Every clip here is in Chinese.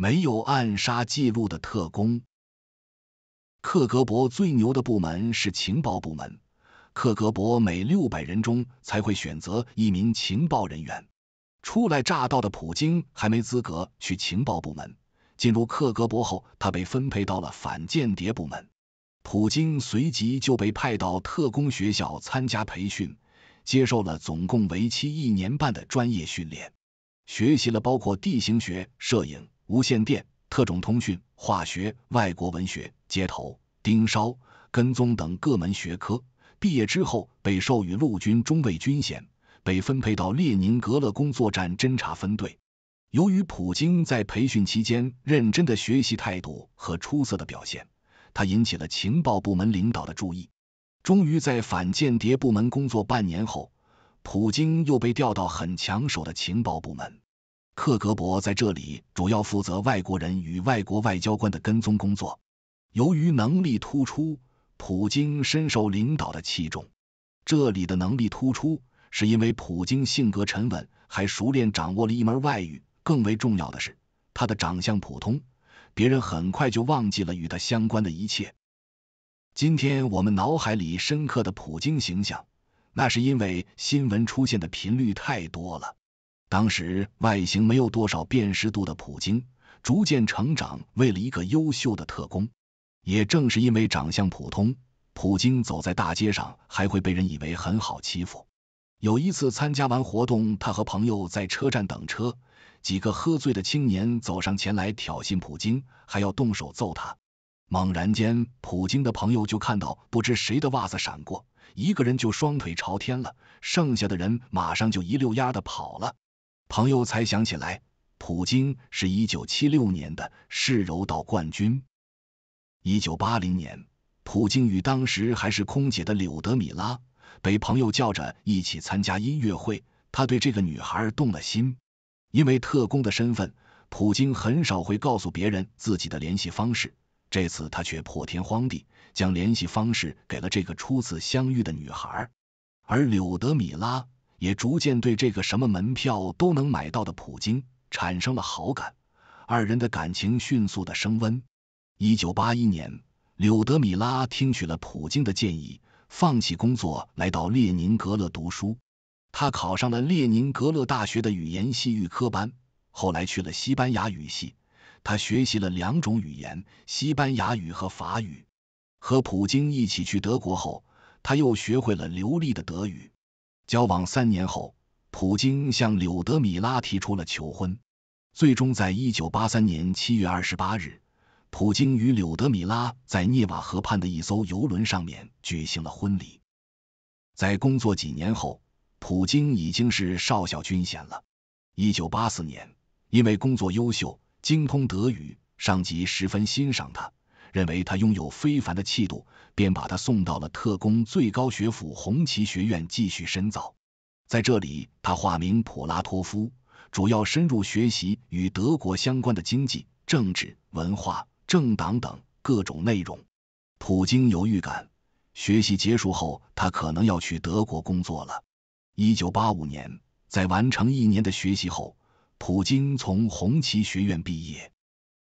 没有暗杀记录的特工，克格勃最牛的部门是情报部门。克格勃每六百人中才会选择一名情报人员。初来乍到的普京还没资格去情报部门。进入克格勃后，他被分配到了反间谍部门。普京随即就被派到特工学校参加培训，接受了总共为期一年半的专业训练，学习了包括地形学、摄影。无线电、特种通讯、化学、外国文学、街头、盯梢、跟踪等各门学科。毕业之后，被授予陆军中尉军衔，被分配到列宁格勒工作站侦察分队。由于普京在培训期间认真的学习态度和出色的表现，他引起了情报部门领导的注意。终于在反间谍部门工作半年后，普京又被调到很抢手的情报部门。克格勃在这里主要负责外国人与外国外交官的跟踪工作。由于能力突出，普京深受领导的器重。这里的能力突出，是因为普京性格沉稳，还熟练掌握了一门外语。更为重要的是，他的长相普通，别人很快就忘记了与他相关的一切。今天我们脑海里深刻的普京形象，那是因为新闻出现的频率太多了。当时外形没有多少辨识度的普京，逐渐成长为了一个优秀的特工。也正是因为长相普通，普京走在大街上还会被人以为很好欺负。有一次参加完活动，他和朋友在车站等车，几个喝醉的青年走上前来挑衅普京，还要动手揍他。猛然间，普京的朋友就看到不知谁的袜子闪过，一个人就双腿朝天了，剩下的人马上就一溜烟的跑了。朋友才想起来，普京是一九七六年的世柔道冠军。一九八零年，普京与当时还是空姐的柳德米拉被朋友叫着一起参加音乐会，他对这个女孩动了心。因为特工的身份，普京很少会告诉别人自己的联系方式，这次他却破天荒地将联系方式给了这个初次相遇的女孩，而柳德米拉。也逐渐对这个什么门票都能买到的普京产生了好感，二人的感情迅速的升温。一九八一年，柳德米拉听取了普京的建议，放弃工作，来到列宁格勒读书。他考上了列宁格勒大学的语言系预科班，后来去了西班牙语系。他学习了两种语言：西班牙语和法语。和普京一起去德国后，他又学会了流利的德语。交往三年后，普京向柳德米拉提出了求婚。最终，在一九八三年七月二十八日，普京与柳德米拉在涅瓦河畔的一艘游轮上面举行了婚礼。在工作几年后，普京已经是少校军衔了。一九八四年，因为工作优秀、精通德语，上级十分欣赏他。认为他拥有非凡的气度，便把他送到了特工最高学府红旗学院继续深造。在这里，他化名普拉托夫，主要深入学习与德国相关的经济、政治、文化、政党等各种内容。普京有预感，学习结束后他可能要去德国工作了。一九八五年，在完成一年的学习后，普京从红旗学院毕业。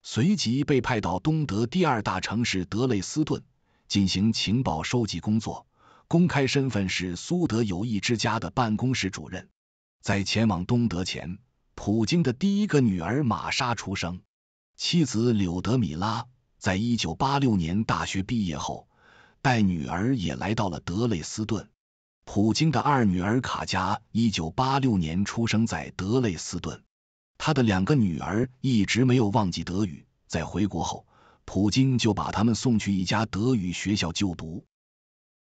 随即被派到东德第二大城市德累斯顿进行情报收集工作，公开身份是苏德友谊之家的办公室主任。在前往东德前，普京的第一个女儿玛莎出生，妻子柳德米拉在一九八六年大学毕业后带女儿也来到了德累斯顿。普京的二女儿卡佳一九八六年出生在德累斯顿。他的两个女儿一直没有忘记德语，在回国后，普京就把他们送去一家德语学校就读。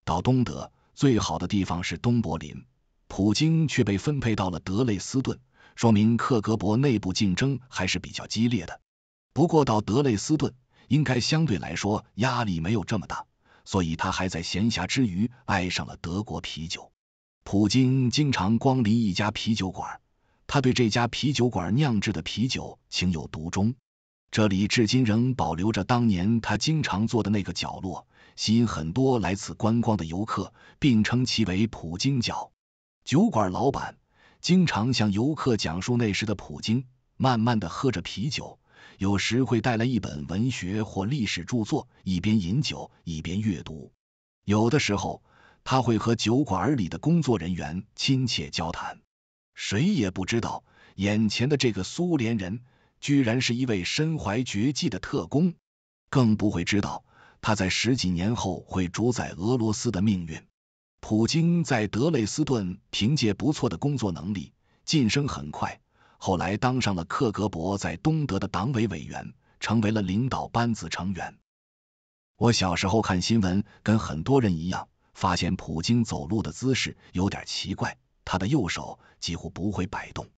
到东德最好的地方是东柏林，普京却被分配到了德累斯顿，说明克格勃内部竞争还是比较激烈的。不过到德累斯顿应该相对来说压力没有这么大，所以他还在闲暇之余爱上了德国啤酒。普京经常光临一家啤酒馆。他对这家啤酒馆酿制的啤酒情有独钟，这里至今仍保留着当年他经常坐的那个角落，吸引很多来此观光的游客，并称其为“普京角”。酒馆老板经常向游客讲述那时的普京，慢慢的喝着啤酒，有时会带来一本文学或历史著作，一边饮酒一边阅读。有的时候，他会和酒馆里的工作人员亲切交谈。谁也不知道眼前的这个苏联人，居然是一位身怀绝技的特工，更不会知道他在十几年后会主宰俄罗斯的命运。普京在德累斯顿凭借不错的工作能力晋升很快，后来当上了克格勃在东德的党委委员，成为了领导班子成员。我小时候看新闻，跟很多人一样，发现普京走路的姿势有点奇怪。他的右手几乎不会摆动，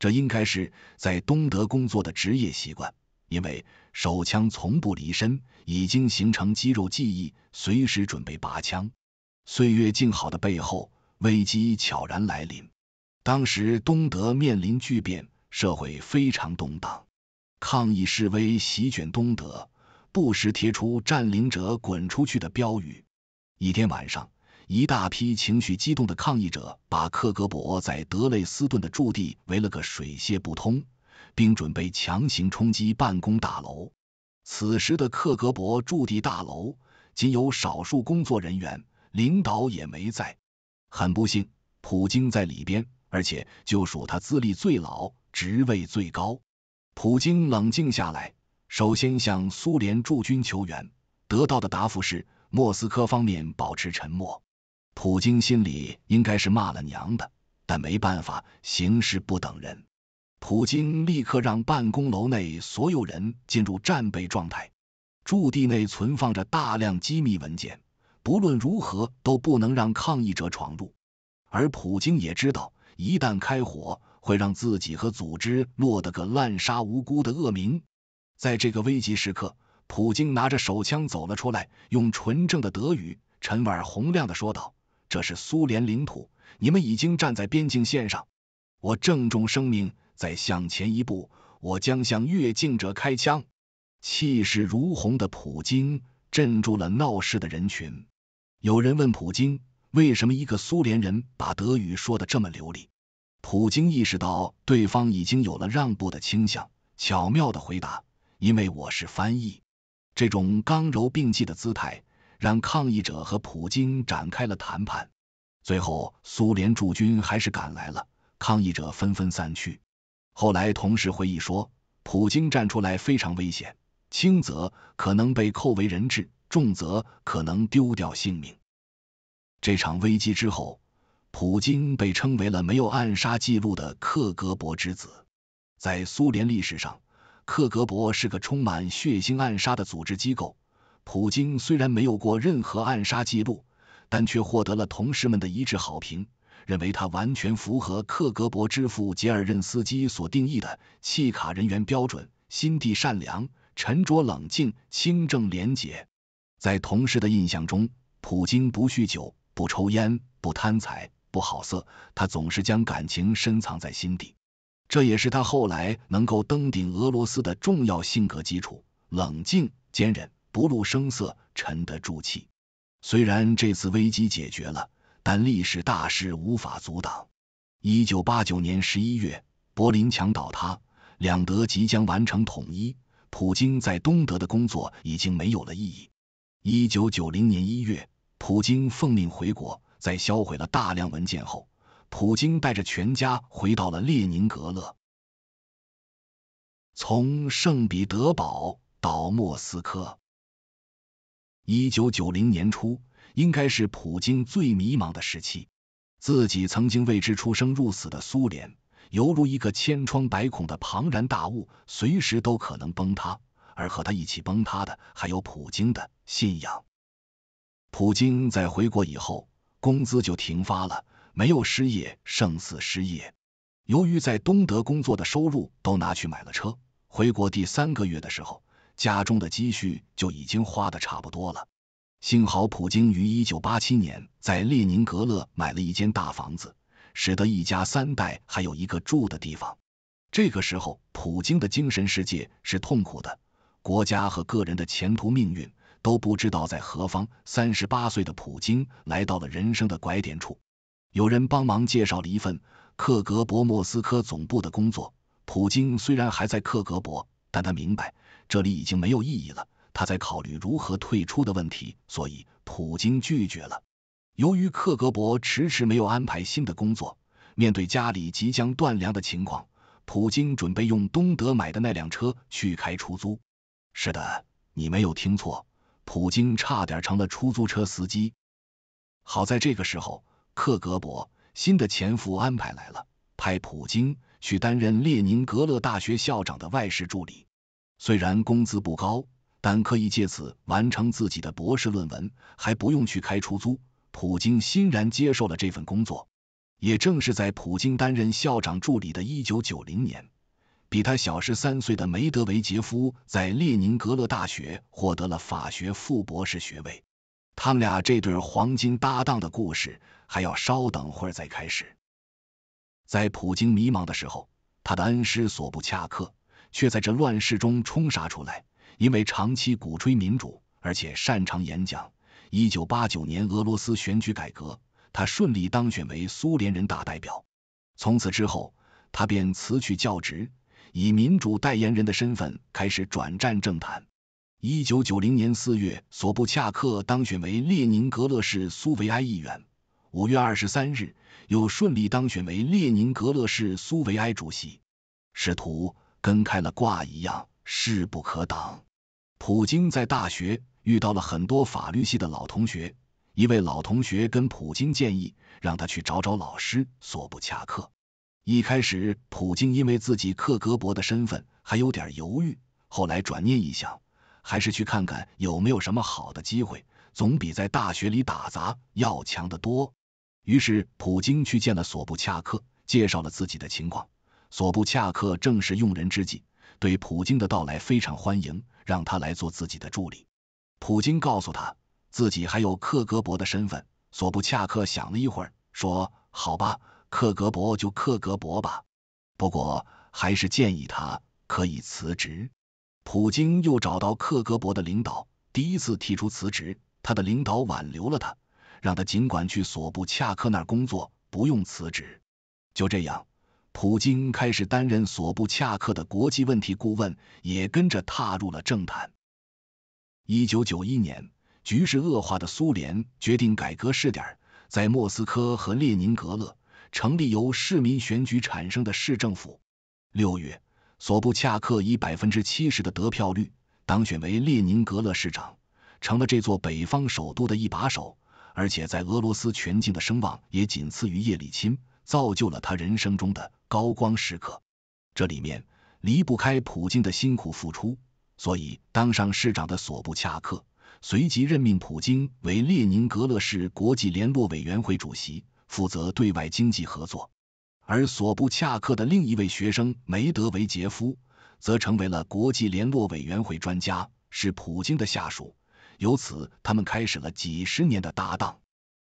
这应该是在东德工作的职业习惯，因为手枪从不离身，已经形成肌肉记忆，随时准备拔枪。岁月静好的背后，危机悄然来临。当时东德面临巨变，社会非常动荡，抗议示威席卷东德，不时贴出“占领者滚出去”的标语。一天晚上。一大批情绪激动的抗议者把克格勃在德累斯顿的驻地围了个水泄不通，并准备强行冲击办公大楼。此时的克格勃驻地大楼仅有少数工作人员，领导也没在。很不幸，普京在里边，而且就属他资历最老、职位最高。普京冷静下来，首先向苏联驻军求援，得到的答复是莫斯科方面保持沉默。普京心里应该是骂了娘的，但没办法，形势不等人。普京立刻让办公楼内所有人进入战备状态。驻地内存放着大量机密文件，不论如何都不能让抗议者闯入。而普京也知道，一旦开火，会让自己和组织落得个滥杀无辜的恶名。在这个危急时刻，普京拿着手枪走了出来，用纯正的德语，沉稳洪亮的说道。这是苏联领土，你们已经站在边境线上。我郑重声明，再向前一步，我将向越境者开枪。气势如虹的普京镇住了闹事的人群。有人问普京，为什么一个苏联人把德语说的这么流利？普京意识到对方已经有了让步的倾向，巧妙的回答：“因为我是翻译。”这种刚柔并济的姿态。让抗议者和普京展开了谈判，最后苏联驻军还是赶来了，抗议者纷纷散去。后来同事回忆说，普京站出来非常危险，轻则可能被扣为人质，重则可能丢掉性命。这场危机之后，普京被称为了没有暗杀记录的克格勃之子。在苏联历史上，克格勃是个充满血腥暗杀的组织机构。普京虽然没有过任何暗杀记录，但却获得了同事们的一致好评，认为他完全符合克格勃之父杰尔任斯基所定义的契卡人员标准：心地善良、沉着冷静、清正廉洁。在同事的印象中，普京不酗酒、不抽烟、不贪财、不好色，他总是将感情深藏在心底，这也是他后来能够登顶俄罗斯的重要性格基础：冷静、坚韧。不露声色，沉得住气。虽然这次危机解决了，但历史大势无法阻挡。一九八九年十一月，柏林墙倒塌，两德即将完成统一。普京在东德的工作已经没有了意义。一九九零年一月，普京奉命回国，在销毁了大量文件后，普京带着全家回到了列宁格勒，从圣彼得堡到莫斯科。一九九零年初，应该是普京最迷茫的时期。自己曾经为之出生入死的苏联，犹如一个千疮百孔的庞然大物，随时都可能崩塌。而和他一起崩塌的，还有普京的信仰。普京在回国以后，工资就停发了，没有失业，胜似失业。由于在东德工作的收入都拿去买了车，回国第三个月的时候。家中的积蓄就已经花的差不多了，幸好普京于一九八七年在列宁格勒买了一间大房子，使得一家三代还有一个住的地方。这个时候，普京的精神世界是痛苦的，国家和个人的前途命运都不知道在何方。三十八岁的普京来到了人生的拐点处，有人帮忙介绍了一份克格勃莫斯科总部的工作。普京虽然还在克格勃，但他明白。这里已经没有意义了，他在考虑如何退出的问题，所以普京拒绝了。由于克格勃迟迟没有安排新的工作，面对家里即将断粮的情况，普京准备用东德买的那辆车去开出租。是的，你没有听错，普京差点成了出租车司机。好在这个时候，克格勃新的前夫安排来了，派普京去担任列宁格勒大学校长的外事助理。虽然工资不高，但可以借此完成自己的博士论文，还不用去开出租。普京欣然接受了这份工作。也正是在普京担任校长助理的一九九零年，比他小十三岁的梅德韦杰夫在列宁格勒大学获得了法学副博士学位。他们俩这对黄金搭档的故事还要稍等会儿再开始。在普京迷茫的时候，他的恩师索布恰克。却在这乱世中冲杀出来，因为长期鼓吹民主，而且擅长演讲。一九八九年俄罗斯选举改革，他顺利当选为苏联人大代表。从此之后，他便辞去教职，以民主代言人的身份开始转战政坛。一九九零年四月，索布恰克当选为列宁格勒市苏维埃议员；五月二十三日，又顺利当选为列宁格勒市苏维埃主席。试图跟开了挂一样，势不可挡。普京在大学遇到了很多法律系的老同学，一位老同学跟普京建议，让他去找找老师索布恰克。一开始，普京因为自己克格勃的身份还有点犹豫，后来转念一想，还是去看看有没有什么好的机会，总比在大学里打杂要强得多。于是，普京去见了索布恰克，介绍了自己的情况。索布恰克正是用人之际，对普京的到来非常欢迎，让他来做自己的助理。普京告诉他自己还有克格勃的身份。索布恰克想了一会儿，说：“好吧，克格勃就克格勃吧。”不过还是建议他可以辞职。普京又找到克格勃的领导，第一次提出辞职，他的领导挽留了他，让他尽管去索布恰克那儿工作，不用辞职。就这样。普京开始担任索布恰克的国际问题顾问，也跟着踏入了政坛。一九九一年，局势恶化的苏联决定改革试点，在莫斯科和列宁格勒成立由市民选举产生的市政府。六月，索布恰克以百分之七十的得票率当选为列宁格勒市长，成了这座北方首都的一把手，而且在俄罗斯全境的声望也仅次于叶利钦，造就了他人生中的。高光时刻，这里面离不开普京的辛苦付出。所以，当上市长的索布恰克随即任命普京为列宁格勒市国际联络委员会主席，负责对外经济合作。而索布恰克的另一位学生梅德韦杰夫则成为了国际联络委员会专家，是普京的下属。由此，他们开始了几十年的搭档。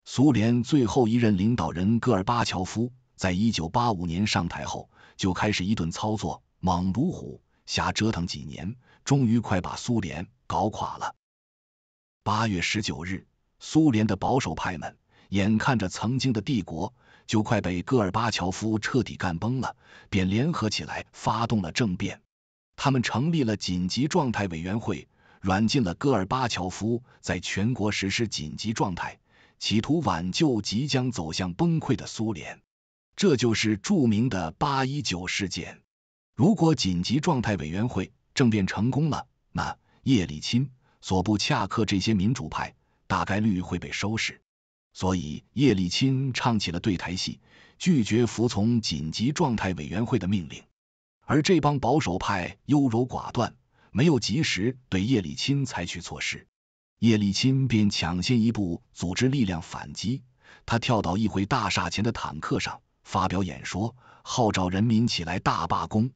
苏联最后一任领导人戈尔巴乔夫。在一九八五年上台后，就开始一顿操作，猛如虎，瞎折腾几年，终于快把苏联搞垮了。八月十九日，苏联的保守派们眼看着曾经的帝国就快被戈尔巴乔夫彻底干崩了，便联合起来发动了政变。他们成立了紧急状态委员会，软禁了戈尔巴乔夫，在全国实施紧急状态，企图挽救即将走向崩溃的苏联。这就是著名的八一九事件。如果紧急状态委员会政变成功了，那叶利钦、索布恰克这些民主派大概率会被收拾。所以叶利钦唱起了对台戏，拒绝服从紧急状态委员会的命令。而这帮保守派优柔寡断，没有及时对叶利钦采取措施，叶利钦便抢先一步组织力量反击。他跳到议会大厦前的坦克上。发表演说，号召人民起来大罢工。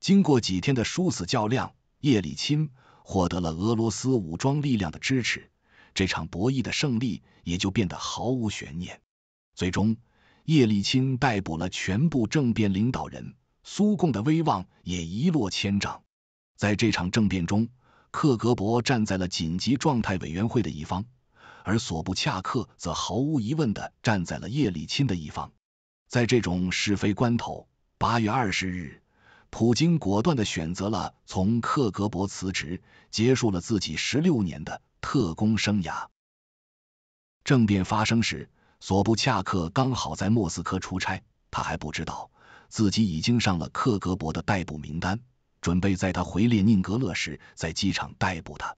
经过几天的殊死较量，叶利钦获得了俄罗斯武装力量的支持，这场博弈的胜利也就变得毫无悬念。最终，叶利钦逮捕了全部政变领导人，苏共的威望也一落千丈。在这场政变中，克格勃站在了紧急状态委员会的一方，而索布恰克则毫无疑问的站在了叶利钦的一方。在这种是非关头，八月二十日，普京果断的选择了从克格勃辞职，结束了自己十六年的特工生涯。政变发生时，索布恰克刚好在莫斯科出差，他还不知道自己已经上了克格勃的逮捕名单，准备在他回列宁格勒时在机场逮捕他。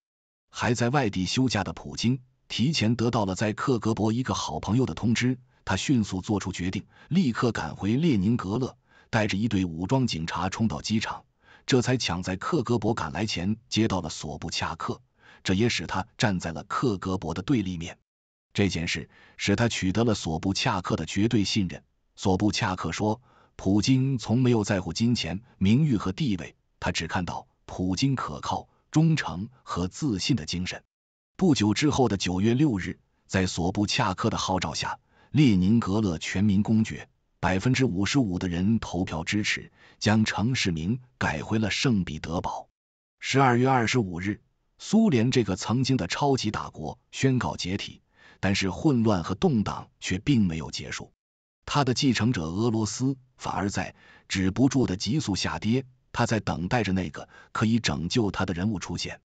还在外地休假的普京，提前得到了在克格勃一个好朋友的通知。他迅速做出决定，立刻赶回列宁格勒，带着一队武装警察冲到机场，这才抢在克格勃赶来前接到了索布恰克，这也使他站在了克格勃的对立面。这件事使他取得了索布恰克的绝对信任。索布恰克说：“普京从没有在乎金钱、名誉和地位，他只看到普京可靠、忠诚和自信的精神。”不久之后的九月六日，在索布恰克的号召下，列宁格勒全民公决，百分之五十五的人投票支持，将城市名改回了圣彼得堡。十二月二十五日，苏联这个曾经的超级大国宣告解体，但是混乱和动荡却并没有结束。他的继承者俄罗斯反而在止不住的急速下跌，他在等待着那个可以拯救他的人物出现。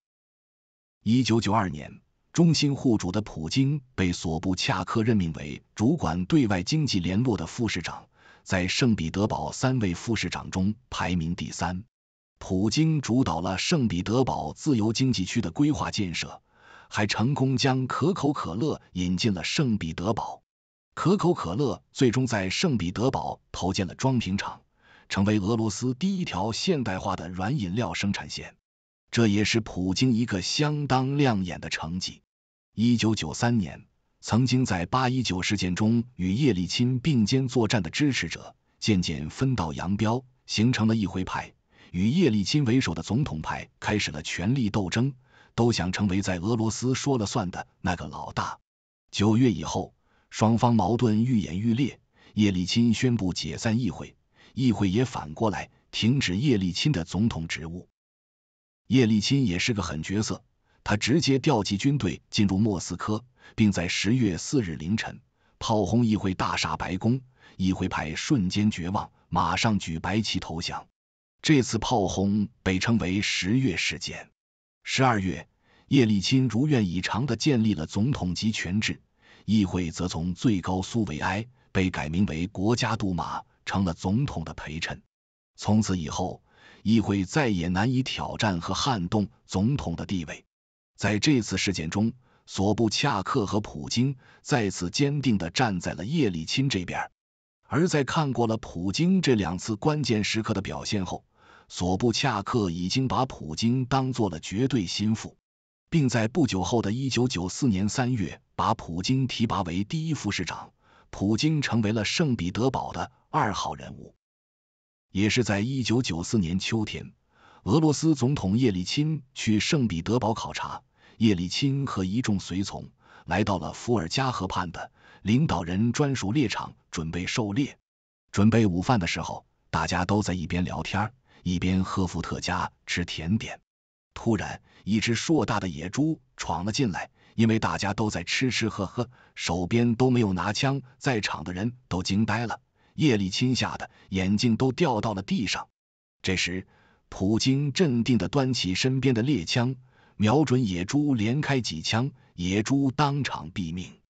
一九九二年。中心户主的普京被索布恰克任命为主管对外经济联络的副市长，在圣彼得堡三位副市长中排名第三。普京主导了圣彼得堡自由经济区的规划建设，还成功将可口可乐引进了圣彼得堡。可口可乐最终在圣彼得堡投建了装瓶厂，成为俄罗斯第一条现代化的软饮料生产线。这也是普京一个相当亮眼的成绩。一九九三年，曾经在八一九事件中与叶利钦并肩作战的支持者渐渐分道扬镳，形成了一回派。与叶利钦为首的总统派开始了权力斗争，都想成为在俄罗斯说了算的那个老大。九月以后，双方矛盾愈演愈烈，叶利钦宣布解散议会，议会也反过来停止叶利钦的总统职务。叶利钦也是个狠角色。他直接调集军队进入莫斯科，并在十月四日凌晨炮轰议会大厦、白宫。议会派瞬间绝望，马上举白旗投降。这次炮轰被称为“十月事件”。十二月，叶利钦如愿以偿的建立了总统集权制，议会则从最高苏维埃被改名为国家杜马，成了总统的陪衬。从此以后，议会再也难以挑战和撼动总统的地位。在这次事件中，索布恰克和普京再次坚定的站在了叶利钦这边。而在看过了普京这两次关键时刻的表现后，索布恰克已经把普京当做了绝对心腹，并在不久后的1994年三月，把普京提拔为第一副市长。普京成为了圣彼得堡的二号人物。也是在1994年秋天，俄罗斯总统叶利钦去圣彼得堡考察。叶利钦和一众随从来到了伏尔加河畔的领导人专属猎场，准备狩猎。准备午饭的时候，大家都在一边聊天，一边喝伏特加，吃甜点。突然，一只硕大的野猪闯了进来。因为大家都在吃吃喝喝，手边都没有拿枪，在场的人都惊呆了。叶利钦吓得眼镜都掉到了地上。这时，普京镇定的端起身边的猎枪。瞄准野猪，连开几枪，野猪当场毙命。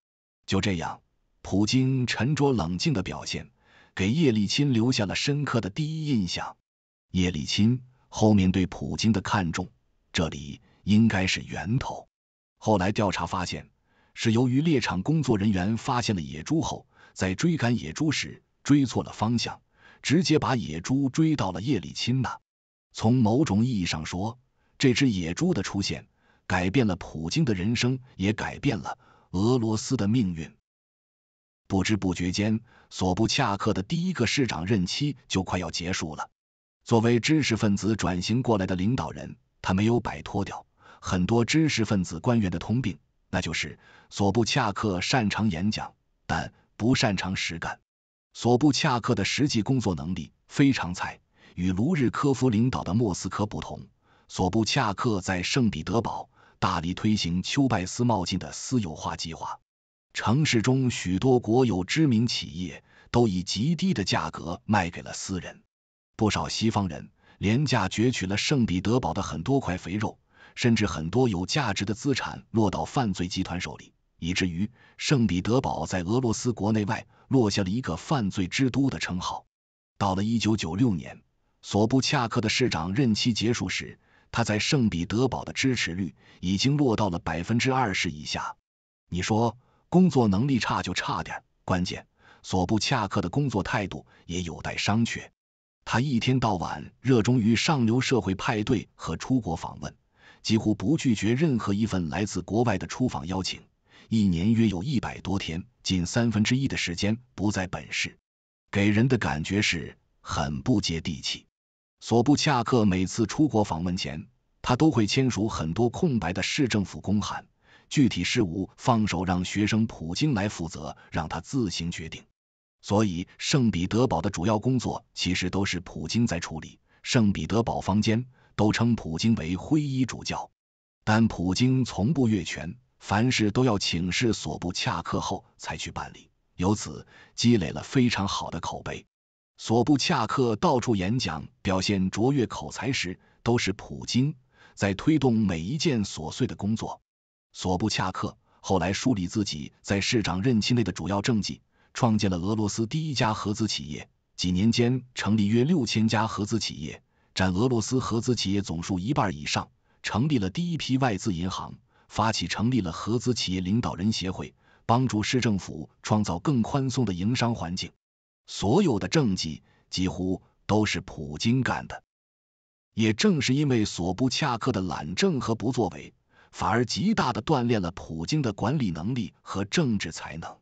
就这样，普京沉着冷静的表现给叶利钦留下了深刻的第一印象。叶利钦后面对普京的看重，这里应该是源头。后来调查发现，是由于猎场工作人员发现了野猪后，在追赶野猪时追错了方向，直接把野猪追到了叶利钦那。从某种意义上说。这只野猪的出现改变了普京的人生，也改变了俄罗斯的命运。不知不觉间，索布恰克的第一个市长任期就快要结束了。作为知识分子转型过来的领导人，他没有摆脱掉很多知识分子官员的通病，那就是索布恰克擅长演讲，但不擅长实干。索布恰克的实际工作能力非常菜，与卢日科夫领导的莫斯科不同。索布恰克在圣彼得堡大力推行丘拜斯冒进的私有化计划，城市中许多国有知名企业都以极低的价格卖给了私人，不少西方人廉价攫取了圣彼得堡的很多块肥肉，甚至很多有价值的资产落到犯罪集团手里，以至于圣彼得堡在俄罗斯国内外落下了一个“犯罪之都”的称号。到了一九九六年，索布恰克的市长任期结束时。他在圣彼得堡的支持率已经落到了百分之二十以下。你说工作能力差就差点，关键索布恰克的工作态度也有待商榷。他一天到晚热衷于上流社会派对和出国访问，几乎不拒绝任何一份来自国外的出访邀请，一年约有一百多天，近三分之一的时间不在本市，给人的感觉是很不接地气。索布恰克每次出国访问前，他都会签署很多空白的市政府公函，具体事务放手让学生普京来负责，让他自行决定。所以，圣彼得堡的主要工作其实都是普京在处理。圣彼得堡坊间都称普京为“灰衣主教”，但普京从不越权，凡事都要请示索布恰克后才去办理，由此积累了非常好的口碑。索布恰克到处演讲，表现卓越口才时，都是普京在推动每一件琐碎的工作。索布恰克后来梳理自己在市长任期内的主要政绩：创建了俄罗斯第一家合资企业，几年间成立约六千家合资企业，占俄罗斯合资企业总数一半以上；成立了第一批外资银行，发起成立了合资企业领导人协会，帮助市政府创造更宽松的营商环境。所有的政绩几乎都是普京干的。也正是因为索布恰克的懒政和不作为，反而极大的锻炼了普京的管理能力和政治才能。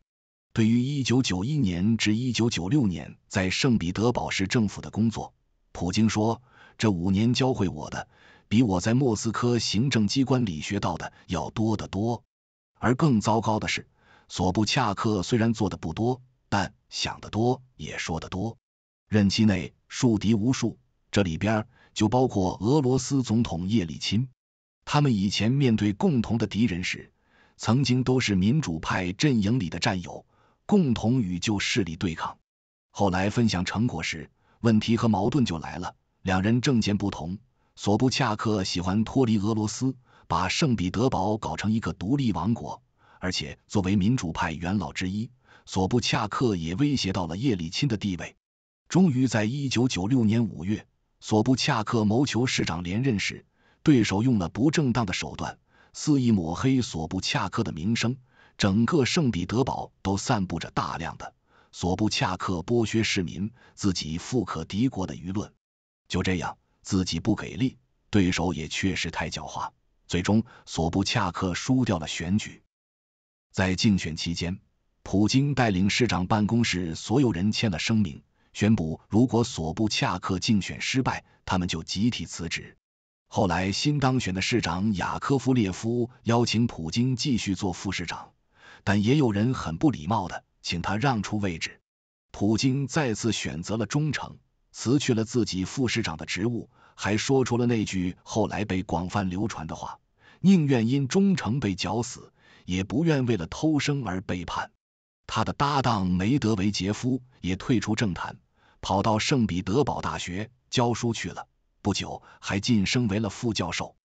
对于一九九一年至一九九六年在圣彼得堡市政府的工作，普京说：“这五年教会我的，比我在莫斯科行政机关里学到的要多得多。”而更糟糕的是，索布恰克虽然做的不多。但想得多也说得多，任期内树敌无数，这里边就包括俄罗斯总统叶利钦。他们以前面对共同的敌人时，曾经都是民主派阵营里的战友，共同与旧势力对抗。后来分享成果时，问题和矛盾就来了。两人政见不同，索布恰克喜欢脱离俄罗斯，把圣彼得堡搞成一个独立王国，而且作为民主派元老之一。索布恰克也威胁到了叶利钦的地位。终于，在一九九六年五月，索布恰克谋求市长连任时，对手用了不正当的手段，肆意抹黑索布恰克的名声。整个圣彼得堡都散布着大量的索布恰克剥削市民、自己富可敌国的舆论。就这样，自己不给力，对手也确实太狡猾。最终，索布恰克输掉了选举。在竞选期间。普京带领市长办公室所有人签了声明，宣布如果索布恰克竞选失败，他们就集体辞职。后来新当选的市长雅科夫列夫邀请普京继续做副市长，但也有人很不礼貌的请他让出位置。普京再次选择了忠诚，辞去了自己副市长的职务，还说出了那句后来被广泛流传的话：“宁愿因忠诚被绞死，也不愿为了偷生而背叛。”他的搭档梅德韦杰夫也退出政坛，跑到圣彼得堡大学教书去了。不久还晋升为了副教授。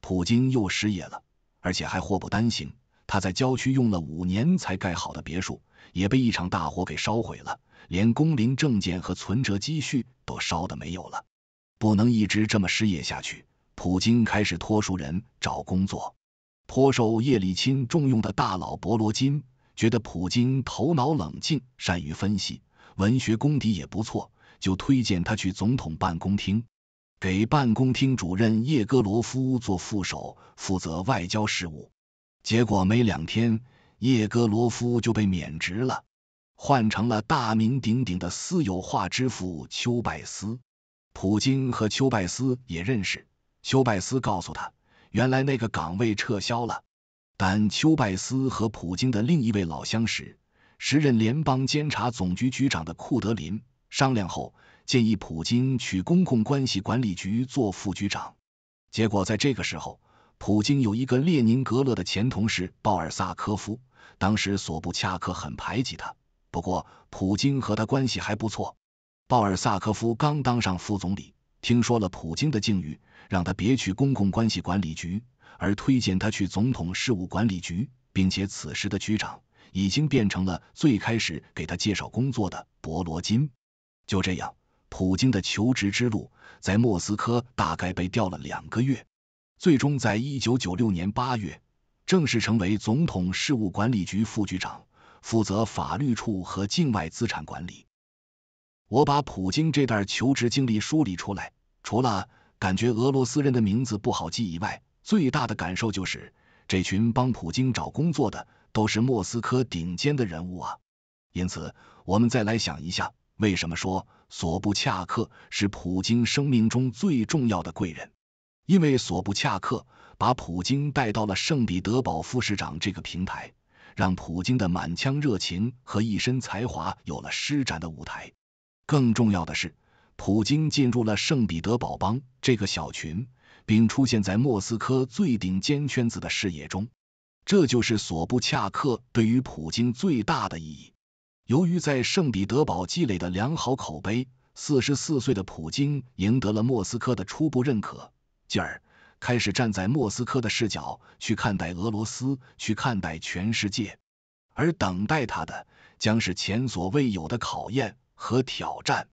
普京又失业了，而且还祸不单行，他在郊区用了五年才盖好的别墅也被一场大火给烧毁了，连工龄证件和存折积蓄都烧的没有了。不能一直这么失业下去，普京开始托熟人找工作。颇受叶利钦重用的大佬博罗金。觉得普京头脑冷静，善于分析，文学功底也不错，就推荐他去总统办公厅，给办公厅主任叶戈罗夫做副手，负责外交事务。结果没两天，叶戈罗夫就被免职了，换成了大名鼎鼎的私有化之父丘拜斯。普京和丘拜斯也认识，丘拜斯告诉他，原来那个岗位撤销了。但丘拜斯和普京的另一位老相识、时任联邦监察总局局长的库德林商量后，建议普京去公共关系管理局做副局长。结果在这个时候，普京有一个列宁格勒的前同事鲍尔萨科夫，当时索布恰克很排挤他，不过普京和他关系还不错。鲍尔萨科夫刚当上副总理，听说了普京的境遇，让他别去公共关系管理局。而推荐他去总统事务管理局，并且此时的局长已经变成了最开始给他介绍工作的博罗金。就这样，普京的求职之路在莫斯科大概被调了两个月，最终在一九九六年八月正式成为总统事务管理局副局长，负责法律处和境外资产管理。我把普京这段求职经历梳理出来，除了感觉俄罗斯人的名字不好记以外。最大的感受就是，这群帮普京找工作的都是莫斯科顶尖的人物啊。因此，我们再来想一下，为什么说索布恰克是普京生命中最重要的贵人？因为索布恰克把普京带到了圣彼得堡副市长这个平台，让普京的满腔热情和一身才华有了施展的舞台。更重要的是，普京进入了圣彼得堡帮这个小群。并出现在莫斯科最顶尖圈子的视野中，这就是索布恰克对于普京最大的意义。由于在圣彼得堡积累的良好口碑，四十四岁的普京赢得了莫斯科的初步认可，继而开始站在莫斯科的视角去看待俄罗斯，去看待全世界。而等待他的将是前所未有的考验和挑战。